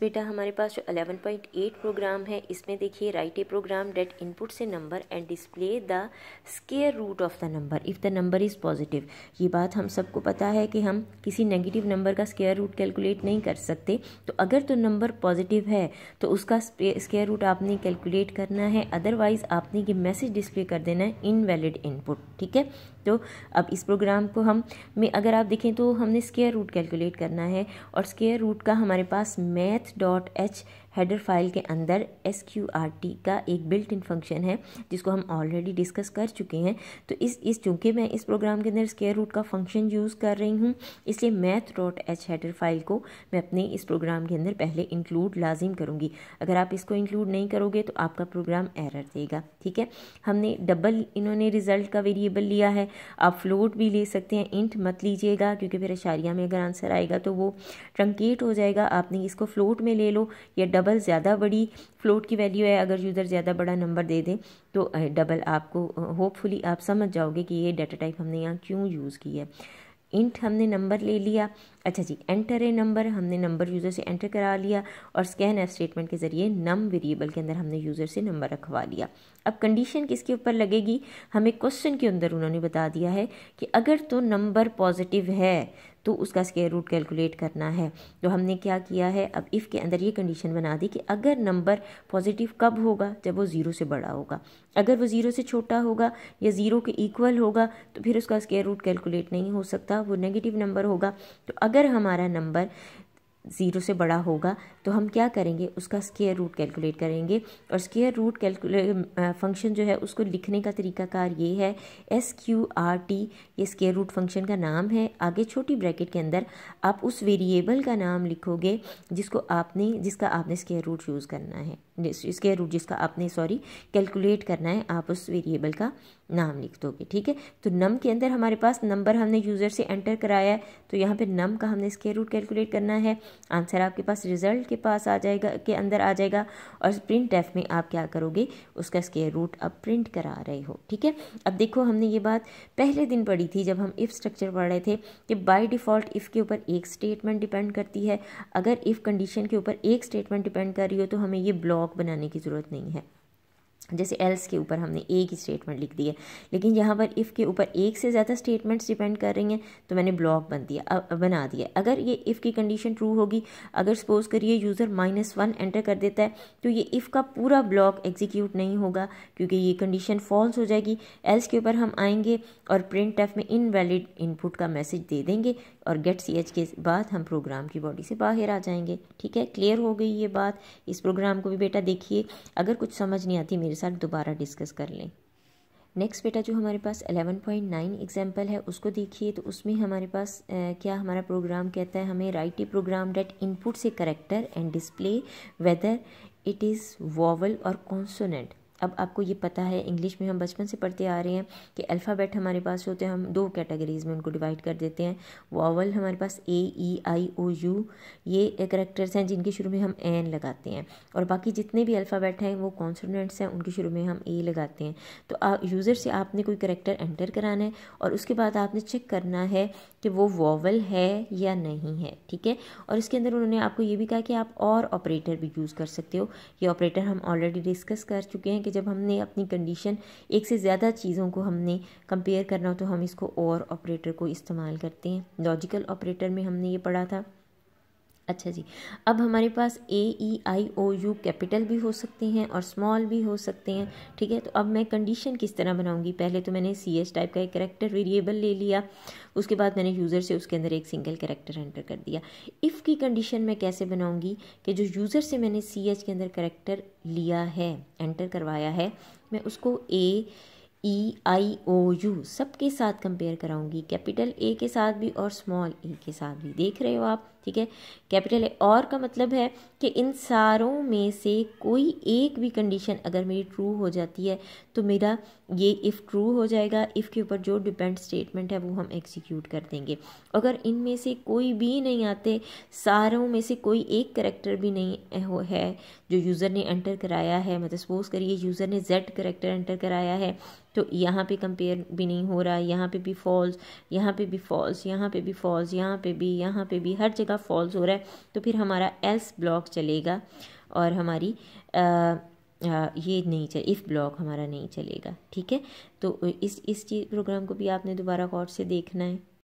बेटा हमारे पास जो 11.8 प्रोग्राम है इसमें देखिए write a program that input से number and display the square root of the number if the number is positive ये बात हम सबको पता है कि हम किसी नेगेटिव नंबर का स्केयर रूट कैलकुलेट नहीं कर सकते तो अगर तो नंबर पॉजिटिव है तो उसका स्केयर रूट आपने कैलकुलेट करना है अदरवाइज़ आपने ये मैसेज डिस्प्ले कर देना है इनवैलिड इनपुट ठीक है तो अब इस प्रोग्राम को हम में अगर आप देखें तो हमने स्केयर रूट कैलकुलेट करना है और स्केयर रूट का हमारे पास math dot h header file के अंदर एस का एक बिल्ट इन फंक्शन है जिसको हम ऑलरेडी डिस्कस कर चुके हैं तो इस इस चूँकि मैं इस प्रोग्राम के अंदर स्केयर रूट का फंक्शन यूज़ कर रही हूँ इसलिए math dot H header file को मैं अपने इस प्रोग्राम के अंदर पहले इंक्लूड लाजिम करूँगी अगर आप इसको इंक्लूड नहीं करोगे तो आपका प्रोग्राम एरर देगा ठीक है हमने डबल इन्होंने रिजल्ट का वेरिएबल लिया है आप फ्लोट भी ले सकते हैं इंट मत लीजिएगा क्योंकि फिर अशारिया में अगर आंसर आएगा तो वो ट्रंकेट हो जाएगा आपने इसको फ्लोट में ले लो या डबल ज़्यादा बड़ी फ्लोट की वैल्यू है अगर यूज़र ज़्यादा बड़ा नंबर दे दें तो डबल आपको होपफुली आप समझ जाओगे कि ये डाटा टाइप हमने यहाँ क्यों यूज़ की है इंट हमने नंबर ले लिया अच्छा जी एंटर ए नंबर हमने नंबर यूज़र से एंटर करा लिया और स्कैन एफ स्टेटमेंट के ज़रिए नम वेरिएबल के अंदर हमने यूज़र से नंबर रखवा लिया अब कंडीशन किसके ऊपर लगेगी हमें क्वेश्चन के अंदर उन्होंने बता दिया है कि अगर तो नंबर पॉजिटिव है तो उसका स्केयर रूट कैलकुलेट करना है तो हमने क्या किया है अब इफ़ के अंदर ये कंडीशन बना दी कि अगर नंबर पॉजिटिव कब होगा जब वो ज़ीरो से बड़ा होगा अगर वो ज़ीरो से छोटा होगा या ज़ीरो के इक्वल होगा तो फिर उसका स्केयर रूट कैलकुलेट नहीं हो सकता वो नेगेटिव नंबर होगा तो अगर हमारा नंबर ज़ीरो से बड़ा होगा तो हम क्या करेंगे उसका स्केयर रूट कैलकुलेट करेंगे और स्केयर रूट कैलकुले फंक्शन जो है उसको लिखने का तरीकाकार ये है एस क्यू आर टी ये स्केयर रूट फंक्शन का नाम है आगे छोटी ब्रैकेट के अंदर आप उस वेरिएबल का नाम लिखोगे जिसको आपने जिसका आपने स्केयर रूट यूज़ करना है स्केयर रूट जिसका आपने सॉरी कैलकुलेट करना है आप उस वेरिएबल का नाम लिख दोगे ठीक है तो नम के अंदर हमारे पास नंबर हमने यूज़र से एंटर कराया है तो यहाँ पर नम का हमने स्केयर रूट कैलकुलेट करना है आंसर आपके पास रिजल्ट के पास आ जाएगा के अंदर आ जाएगा और प्रिंट एफ में आप क्या करोगे उसका स्केयर रूट अब प्रिंट करा रहे हो ठीक है अब देखो हमने ये बात पहले दिन पढ़ी थी जब हम इफ़ स्ट्रक्चर पढ़ रहे थे कि बाय डिफ़ॉल्ट इफ़ के ऊपर एक स्टेटमेंट डिपेंड करती है अगर इफ़ कंडीशन के ऊपर एक स्टेटमेंट डिपेंड कर रही हो तो हमें ये ब्लॉक बनाने की ज़रूरत नहीं है जैसे एल्स के ऊपर हमने एक ही स्टेटमेंट लिख दी है लेकिन यहाँ पर इफ़ के ऊपर एक से ज़्यादा स्टेटमेंट्स डिपेंड कर रही हैं तो मैंने ब्लॉक बन दिया बना दिया अगर ये इफ़ की कंडीशन ट्रू होगी अगर सपोज़ करिए यूज़र माइनस वन एंटर कर देता है तो ये इफ़ का पूरा ब्लॉक एग्जीक्यूट नहीं होगा क्योंकि ये कंडीशन फॉल्स हो जाएगी एल्स के ऊपर हम आएंगे और प्रिंट एफ में इनवैलिड इनपुट का मैसेज दे देंगे और गेट सी एच के बाद हम प्रोग्राम की बॉडी से बाहर आ जाएंगे ठीक है क्लियर हो गई ये बात इस प्रोग्राम को भी बेटा देखिए अगर कुछ समझ नहीं आती मेरे साथ दोबारा डिस्कस कर लें नेक्स्ट बेटा जो हमारे पास 11.9 एग्जाम्पल है उसको देखिए तो उसमें हमारे पास आ, क्या हमारा प्रोग्राम कहता है हमें write a program that input से character and display whether it is vowel or consonant अब आपको ये पता है इंग्लिश में हम बचपन से पढ़ते आ रहे हैं कि अल्फ़ाबेट हमारे पास होते हैं हम दो कैटेगरीज़ में उनको डिवाइड कर देते हैं वॉवल हमारे पास ए ई आई ओ यू ये करेक्टर्स हैं जिनके शुरू में हम एन लगाते हैं और बाकी जितने भी अल्फ़ाबेट हैं वो कॉन्सोनेंट्स हैं उनके शुरू में हम ए लगाते हैं तो यूज़र से आपने कोई करेक्टर एंटर कराना है और उसके बाद आपने चेक करना है कि वो वॉवल है या नहीं है ठीक है और इसके अंदर उन्होंने आपको ये भी कहा कि आप और ऑपरेटर भी यूज़ कर सकते हो ये ऑपरेटर हम ऑलरेडी डिस्कस कर चुके हैं कि कि जब हमने अपनी कंडीशन एक से ज़्यादा चीज़ों को हमने कंपेयर करना हो तो हम इसको और ऑपरेटर को इस्तेमाल करते हैं लॉजिकल ऑपरेटर में हमने ये पढ़ा था अच्छा जी अब हमारे पास ए ई आई ओ यू कैपिटल भी हो सकते हैं और स्मॉल भी हो सकते हैं ठीक है तो अब मैं कंडीशन किस तरह बनाऊंगी पहले तो मैंने सी एस टाइप का एक करेक्टर वेरिएबल ले लिया उसके बाद मैंने यूज़र से उसके अंदर एक सिंगल करेक्टर एंटर कर दिया इफ़ की कंडीशन मैं कैसे बनाऊंगी कि जो यूज़र से मैंने सी एच के अंदर करेक्टर लिया है एंटर करवाया है मैं उसको ए ई e आई ओ यू सब के साथ कंपेयर कराऊंगी कैपिटल ए के साथ भी और स्मॉल ए e के साथ भी देख रहे हो आप ठीक है कैपिटल ए और का मतलब है कि इन सारों में से कोई एक भी कंडीशन अगर मेरी ट्रू हो जाती है तो मेरा ये इफ़ ट्रू हो जाएगा इफ़ के ऊपर जो डिपेंड स्टेटमेंट है वो हम एग्जीक्यूट कर देंगे अगर इनमें से कोई भी नहीं आते सारों में से कोई एक करेक्टर भी नहीं हो है जो यूज़र ने एंटर कराया है मतलब सपोज़ करिए यूज़र ने जेड करेक्टर एंटर कराया है तो यहाँ पे कंपेयर भी नहीं हो रहा है यहाँ पे भी फॉल्स यहाँ पे भी फॉल्स यहाँ पे भी फॉल्स यहाँ पे भी यहाँ पे भी हर जगह फॉल्स हो रहा है तो फिर हमारा एल्स ब्लॉक चलेगा और हमारी आ, आ, ये नहीं चले इफ़ ब्लॉक हमारा नहीं चलेगा ठीक है तो इस इस चीज़ प्रोग्राम को भी आपने दोबारा गौर से देखना है